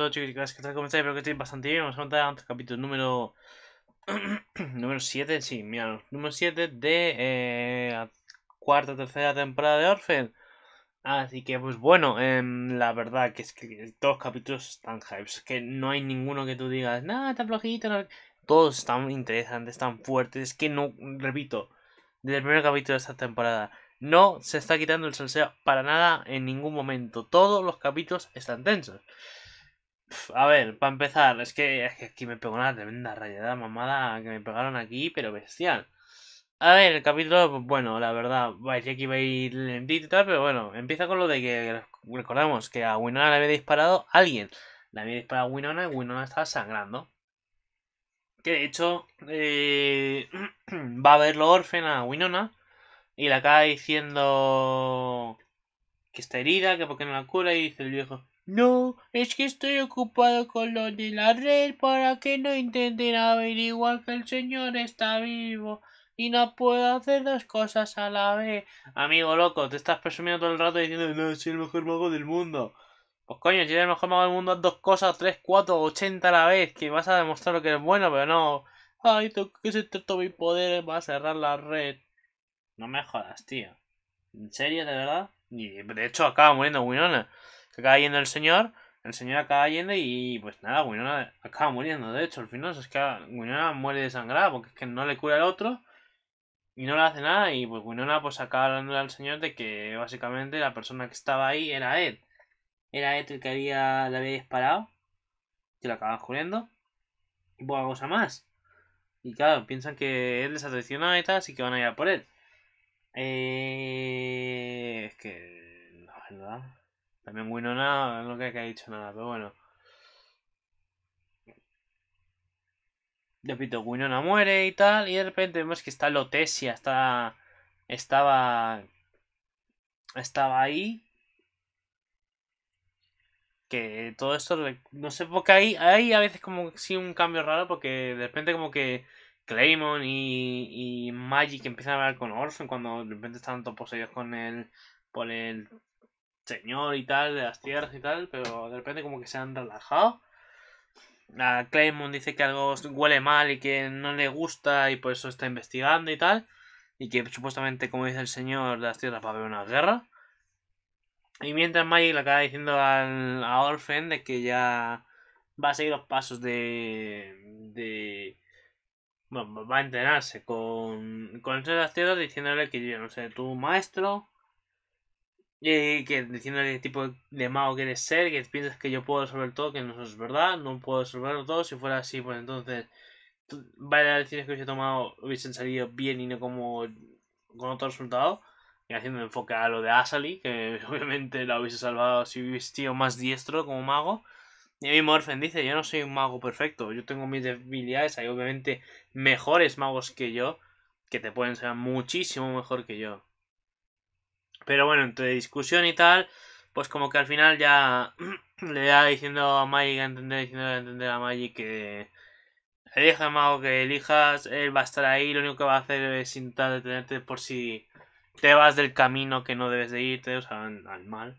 Hola chicos chicas, ¿qué tal? ¿Cómo estáis? que estoy bastante bien. Vamos a contar el capítulo número... número 7, sí, mira, número 7 de eh, la cuarta, tercera temporada de Orphan. Así que, pues bueno, em, la verdad que es que todos los capítulos están hype. que no hay ninguno que tú digas, nada, tan flojito. Todos están interesantes, tan fuertes. Es que no, repito, desde el primer capítulo de esta temporada. No se está quitando el salseo para nada en ningún momento. Todos los capítulos están tensos. A ver, para empezar, es que, aquí me pegó una tremenda rayada mamada que me pegaron aquí, pero bestial. A ver, el capítulo, bueno, la verdad, vais que iba a ir lentito y tal, pero bueno, empieza con lo de que recordamos que a Winona le había disparado alguien. Le había disparado a Winona y Winona estaba sangrando. Que de hecho, eh, va a verlo órfena a Winona y le acaba diciendo que está herida, que porque no la cura, y dice el viejo, no, es que estoy ocupado con lo de la red para que no intenten averiguar que el señor está vivo y no puedo hacer dos cosas a la vez. Amigo loco, te estás presumiendo todo el rato diciendo, no, soy el mejor mago del mundo. Pues coño, si eres el mejor mago del mundo, haz dos cosas, tres, cuatro, ochenta a la vez, que vas a demostrar lo que eres bueno, pero no. Ay, tengo que se todo mi poder, va a cerrar la red. No me jodas, tío. ¿En serio, de verdad? Y de hecho acaba muriendo Winona. Se acaba yendo el señor, el señor acaba yendo y pues nada, Winona acaba muriendo. De hecho, al final es que Winona muere desangrada porque es que no le cura al otro y no le hace nada. Y pues Winona pues acaba hablando al señor de que básicamente la persona que estaba ahí era Ed. Era Ed el que había, le había disparado, que lo acaba cubriendo, y poca cosa más. Y claro, piensan que él les ha traicionado y tal, así que van a ir a por él. Eh, es que. No, ¿verdad? También Winona no creo que haya dicho nada, pero bueno. Repito, Winona muere y tal, y de repente vemos que está Lotesia, está... Estaba... Estaba ahí. Que todo esto... No sé, porque ahí, ahí a veces como sí un cambio raro, porque de repente como que... Claymon y, y Magic empiezan a hablar con Orson cuando de repente están todos poseídos con él, por el señor y tal, de las tierras y tal, pero de repente como que se han relajado. A dice que algo huele mal y que no le gusta y por eso está investigando y tal. Y que supuestamente, como dice el señor de las tierras, va a haber una guerra. Y mientras Magic le acaba diciendo a Orphan de que ya va a seguir los pasos de. de bueno, va a entrenarse con, con el de las tierras diciéndole que yo no sé, tu maestro y que diciéndole qué tipo de mago quieres ser, que piensas que yo puedo resolver todo, que no es verdad, no puedo resolverlo todo, si fuera así, pues entonces varias decisiones que hubiese tomado hubiesen salido bien y no como con otro resultado. Y haciendo enfoque a lo de Asali, que obviamente la hubiese salvado si hubiese sido más diestro como mago. Y mi Morfen dice, yo no soy un mago perfecto, yo tengo mis debilidades, hay obviamente mejores magos que yo, que te pueden ser muchísimo mejor que yo. Pero bueno, entre discusión y tal, pues como que al final ya le da diciendo a Magic a entender, diciendo a entender a Magic que elija Mago que elijas, él va a estar ahí, lo único que va a hacer es intentar detenerte por si te vas del camino que no debes de irte, o sea, al mal,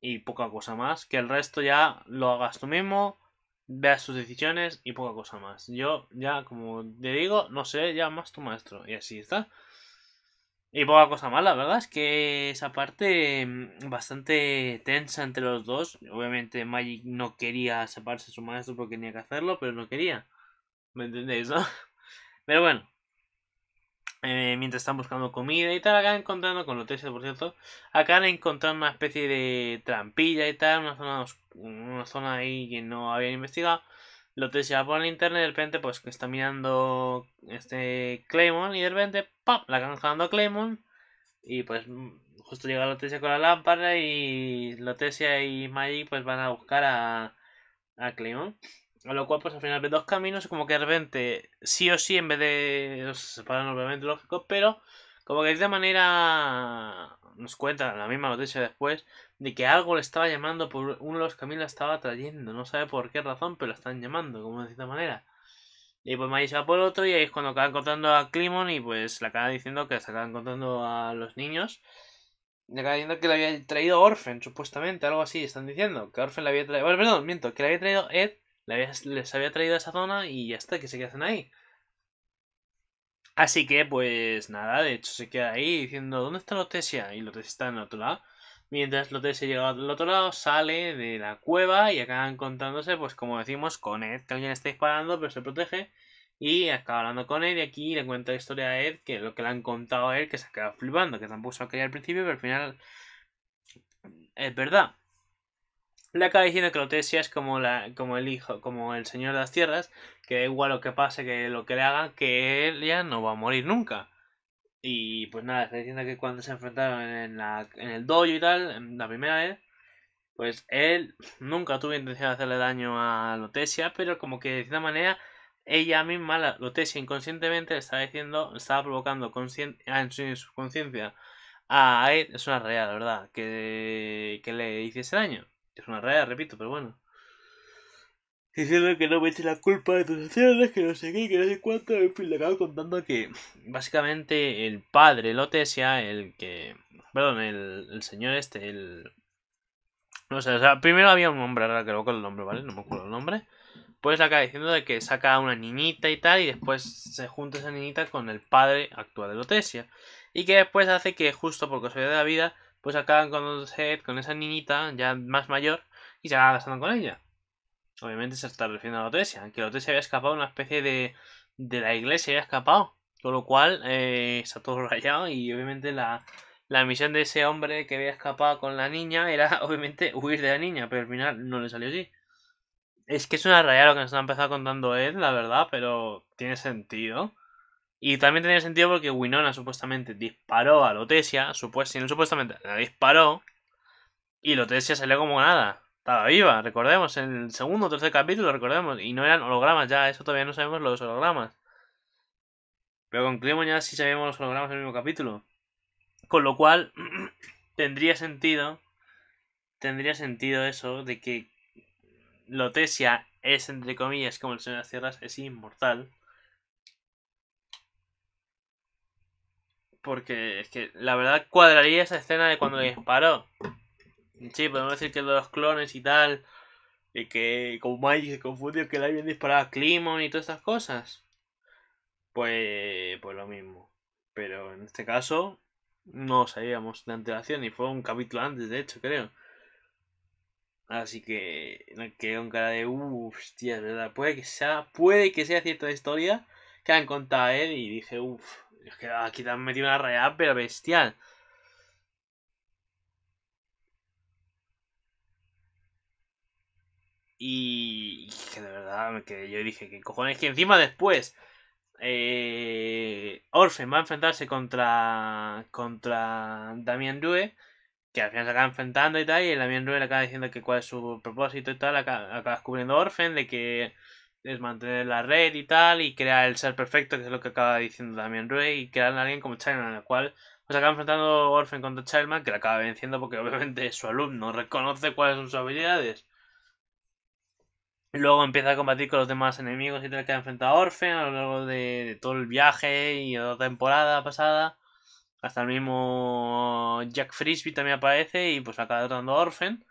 y poca cosa más, que el resto ya lo hagas tú mismo, veas tus decisiones y poca cosa más. Yo ya, como te digo, no sé, ya más tu maestro, y así está. Y poca cosa mala, ¿verdad? Es que esa parte mm, bastante tensa entre los dos. Obviamente Magic no quería separarse de su maestro porque tenía que hacerlo, pero no quería. ¿Me entendéis, no? Pero bueno. Eh, mientras están buscando comida y tal, acaban encontrando, con los triste por cierto, acaban encontrando una especie de trampilla y tal, una zona, una zona ahí que no habían investigado. Lotesia va por el internet y de repente pues que está mirando este Claymon y de repente ¡pam! la canjeando a Claymon y pues justo llega Lotesia con la lámpara y Lotesia y Magic pues van a buscar a, a A lo cual pues al final de dos caminos como que de repente sí o sí en vez de... No se separan obviamente lógico pero como que de manera nos cuenta la misma Lotesia después, de que algo le estaba llamando por uno de los caminos la estaba trayendo. No sabe por qué razón, pero la están llamando, como de cierta manera. Y pues Maggie se va por otro y ahí es cuando Acaba encontrando a Climon y pues La acaba diciendo que se acaba encontrando a los niños. Le acaba diciendo que le había traído Orphan, supuestamente, algo así, están diciendo. Que Orphan le había traído... Bueno, perdón, miento, que le había traído Ed, les había traído a esa zona y ya está, que se quedan ahí. Así que, pues nada, de hecho se queda ahí diciendo, ¿dónde está Lotesia? Y Lotesia está en el otro lado. Mientras Lotesia se llega al otro lado, sale de la cueva y acaban encontrándose, pues como decimos, con Ed, que alguien está disparando, pero se protege. Y acaba hablando con él y aquí le cuenta la historia a Ed, que lo que le han contado a él, que se acaba flipando, que tampoco se lo creía al principio, pero al final es verdad. Le acaba diciendo que Lotesia es como, la, como el hijo, como el señor de las tierras, que da igual lo que pase, que lo que le hagan, que ella no va a morir nunca. Y pues nada, está diciendo que cuando se enfrentaron en, el dojo y tal, en la primera vez, pues él nunca tuvo intención de hacerle daño a Lotesia, pero como que de cierta manera ella misma, Lotesia inconscientemente, le estaba diciendo, estaba provocando ah, en su subconsciencia a Ed, es una realidad, ¿verdad? Que, que le hiciese daño. Es una realidad, repito, pero bueno diciendo que no me la culpa de tus acciones, que no sé qué, que no sé cuánto, en fin, le acabo contando que básicamente el padre Lotesia, el que... Perdón, el, el señor este, el... No sé, o sea, primero había un hombre, ahora que no el nombre, ¿vale? No me acuerdo el nombre. Pues acaba diciendo de que saca a una niñita y tal, y después se junta esa niñita con el padre actual de Lotesia. Y que después hace que, justo por casualidad de la vida, pues acaban con, con esa niñita ya más mayor y se acaban casando con ella. Obviamente se está refiriendo a Lotesia, aunque Lotesia había escapado una especie de, de la iglesia, había escapado. Con lo cual eh, está todo rayado y obviamente la, la misión de ese hombre que había escapado con la niña era obviamente huir de la niña, pero al final no le salió así. Es que es una raya lo que nos ha empezado contando él, la verdad, pero tiene sentido. Y también tiene sentido porque Winona supuestamente disparó a Lotesia, si no, supuestamente la disparó, y Lotesia salió como nada estaba viva, recordemos, en el segundo o tercer capítulo, recordemos, y no eran hologramas ya, eso todavía no sabemos los hologramas. Pero con ya si sabemos los hologramas en el mismo capítulo. Con lo cual, tendría sentido, tendría sentido eso de que Lotesia es, entre comillas, como el Señor de las Tierras, es inmortal. Porque es que la verdad cuadraría esa escena de cuando le disparó. Sí, podemos decir que los clones y tal. Y que como Mike se confundió que le habían disparado a Climon y todas estas cosas. Pues, pues lo mismo. Pero en este caso no sabíamos de antelación y fue un capítulo antes, de hecho, creo. Así que quedó en cara de, uff, tío, es verdad, puede que sea, puede que sea cierta historia que han contado a él y dije, uff, es que aquí te han metido una rayada pero bestial. Y, que de verdad me Yo dije, ¿qué cojones? Que encima después. Eh, Orphan va a enfrentarse contra. Contra Damien Que al final se acaba enfrentando y tal. Y el Damian Rue le acaba diciendo que cuál es su propósito y tal. Acaba, descubriendo Orfen de que es mantener la red y tal. Y crear el ser perfecto, que es lo que acaba diciendo Damian Rue Y crear a alguien como Childman en el cual. Pues acaba enfrentando Orfen contra Childman, que la acaba venciendo porque obviamente su alumno reconoce cuáles son sus habilidades Luego empieza a combatir con los demás enemigos y te que queda a Orphen, a lo largo de, todo el viaje y de la temporada pasada. Hasta el mismo Jack Frisbee también aparece y pues acaba derrotando a Orphen,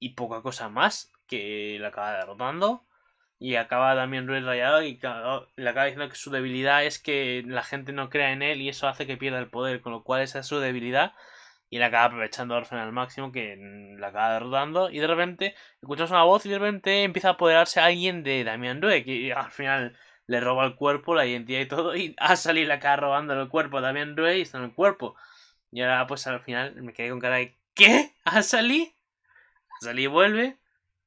Y poca cosa más que la acaba derrotando. Y acaba también Ruiz rayado y le acaba diciendo que su debilidad es que la gente no crea en él y eso hace que pierda el poder. Con lo cual esa es su debilidad y la acaba aprovechando Orphan al máximo, que mm, la acaba derrotando, y de repente escuchas una voz y de repente empieza a apoderarse alguien de Damian Due, que al final le roba el cuerpo, la identidad y todo, y a salir la acaba robando el cuerpo a Damian Due y está en el cuerpo. Y ahora pues al final me quedé con cara de ¿Qué? ¿A salir? Asali vuelve.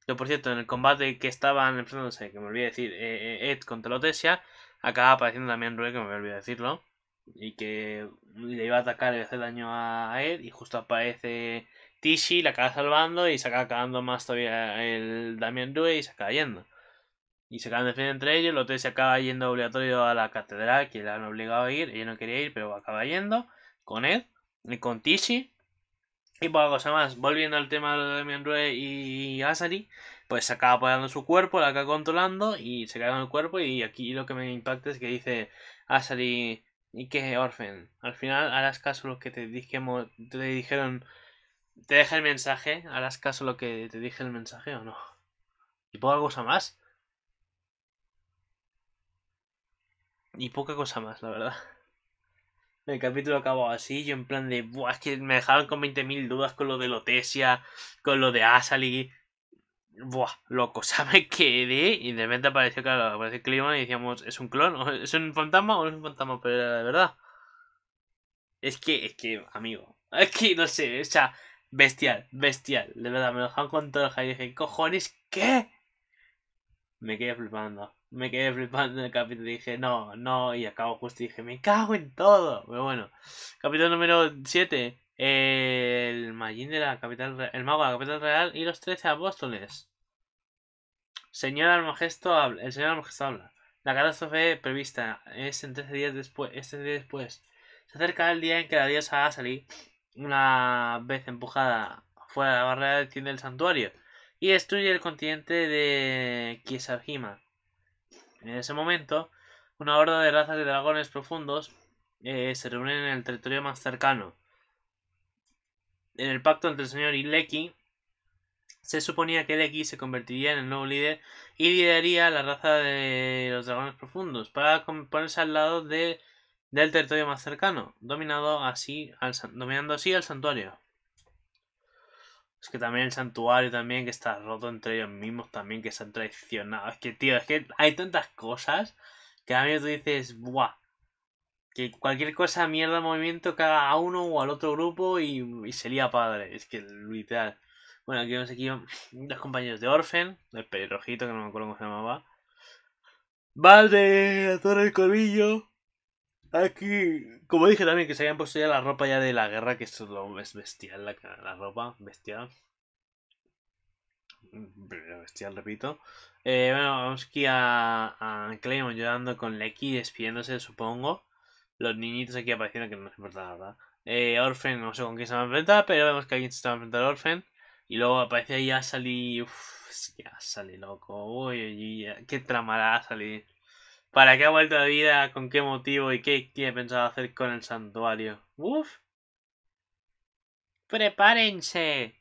Yo por cierto, en el combate que estaban enfrentándose, que me olvidé decir, eh, eh Ed contra Lotesia, acaba apareciendo Damian Rue, que me olvidé decirlo y que le iba a atacar y hacer daño a Ed y justo aparece Tishi, la acaba salvando y se acaba cagando más todavía el Damien Due y se acaba yendo. Y se acaban defendiendo entre ellos, los tres se acaba yendo obligatorio a la catedral que le han obligado a ir, ella no quería ir pero acaba yendo con Ed y con Tishi. Y pues cosa más, volviendo al tema de Damien Due y Asari, pues se acaba apoyando su cuerpo, la acaba controlando y se cae en el cuerpo y aquí lo que me impacta es que dice Asari y que Orfen, al final harás caso lo que te, dijimos, te dijeron, te deja el mensaje, harás caso lo que te dije el mensaje o no. Y poca cosa más. Y poca cosa más, la verdad. El capítulo acabó así, yo en plan de, Buah, es que me dejaron con 20.000 dudas con lo de Lotesia, con lo de Asali, Buah, loco, o sea, me quedé y de repente apareció, claro, apareció clima y decíamos, ¿es un clon? ¿Es un fantasma o es un fantasma? Pero de verdad. Es que, es que, amigo, es que no sé, o sea, bestial, bestial, de verdad, me lo dejaron con todo el y dije, ¿cojones qué? Me quedé flipando, me quedé flipando en el capítulo y dije, no, no, y acabo justo y dije, me cago en todo. Pero bueno, capítulo número 7, el Magín de la capital, el mago de la capital real y los trece apóstoles. Señor Almagesto habla, el señor Almagesto habla. La catástrofe prevista es en 13 días después. después. Se acerca el día en que la diosa Asali, una vez empujada fuera de la barrera, del el santuario y destruye el continente de Kiesarjima. En ese momento, una horda de razas de dragones profundos eh, se reúnen en el territorio más cercano en el pacto entre el señor y Leki, se suponía que Leki se convertiría en el nuevo líder y lideraría la raza de los dragones profundos para ponerse al lado de, del territorio más cercano, dominado así al, dominando así al santuario. Es que también el santuario también que está roto entre ellos mismos, también que se han traicionado. Es que, tío, es que hay tantas cosas que a mí tú dices, ¡buah! que cualquier cosa mierda movimiento caga a uno o al otro grupo y, sería padre. Es que literal. Bueno, aquí vemos aquí dos compañeros de Orfen, el pelirrojito que no me acuerdo cómo se llamaba. Vale, todo el colmillo Aquí, como dije también, que se habían puesto ya la ropa ya de la guerra, que esto es bestial, la, la ropa, bestial. Bestial, repito. Eh, bueno, vamos aquí a, a llorando con Lecky, despidiéndose, supongo los niñitos aquí apareciendo, que no nos importa la verdad. Eh, Orphan, no sé con quién se va a enfrentar, pero vemos que alguien se está a enfrentar a Orphan. Y luego aparece ahí salí... Uff, ya sale loco. Uy, uy, uy qué tramará Asali. ¿Para qué ha vuelto a vida? ¿Con qué motivo? ¿Y qué he pensado hacer con el santuario? uf ¡Prepárense!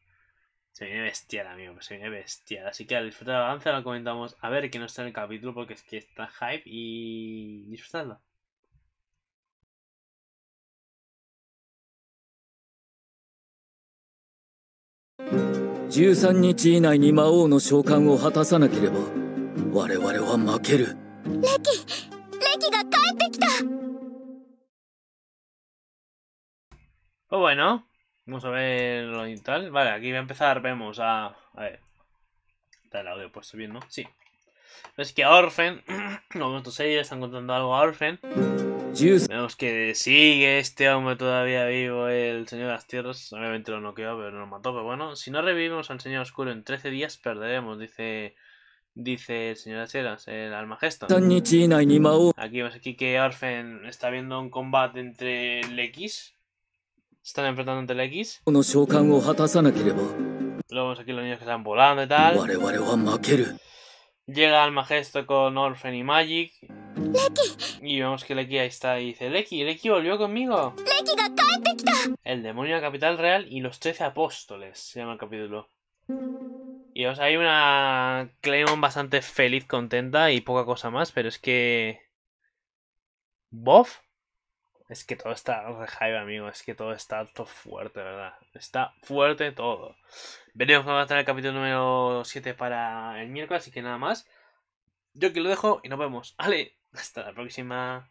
Se viene bestial, amigo, se viene bestial. Así que al disfrutar la avance lo comentamos a ver que no está en el capítulo porque es que está hype y disfrutadlo. 13日以内に魔王の召喚を果たさなければ我々は負けるレキレキが帰ってきた Pues bueno, vamos a verlo y tal. Vale, aquí voy a empezar, vemos a... A ver. Está el audio puesto bien, ¿no? Sí. Es que a Orphan, como en tu serie, están contando algo a Orphan. Vemos que sigue este hombre todavía vivo, el Señor de las Tierras. Obviamente lo noqueó, pero no lo mató. Pero bueno, si no revivimos al Señor Oscuro en 13 días, perderemos, dice dice el Señor de las Tierras, el Almagesto. Aquí vemos aquí que Orfen está viendo un combate entre el X. Están enfrentando entre el X. Luego vemos aquí los niños que están volando y tal. Llega Almagesto con Orfen y Magic. Y vemos que Leki ahí está y dice: ¡Leki, Leki volvió conmigo! El demonio de la capital real y los trece apóstoles se llama el capítulo. Y vemos hay una Clemon bastante feliz, contenta y poca cosa más, pero es que. ¿Bof? Es que todo está hype amigo. Es que todo está fuerte, ¿verdad? Está fuerte todo. Venimos con a estar el capítulo número 7 para el miércoles, así que nada más. Yo aquí lo dejo y nos vemos. ¡Ale! Hasta la próxima.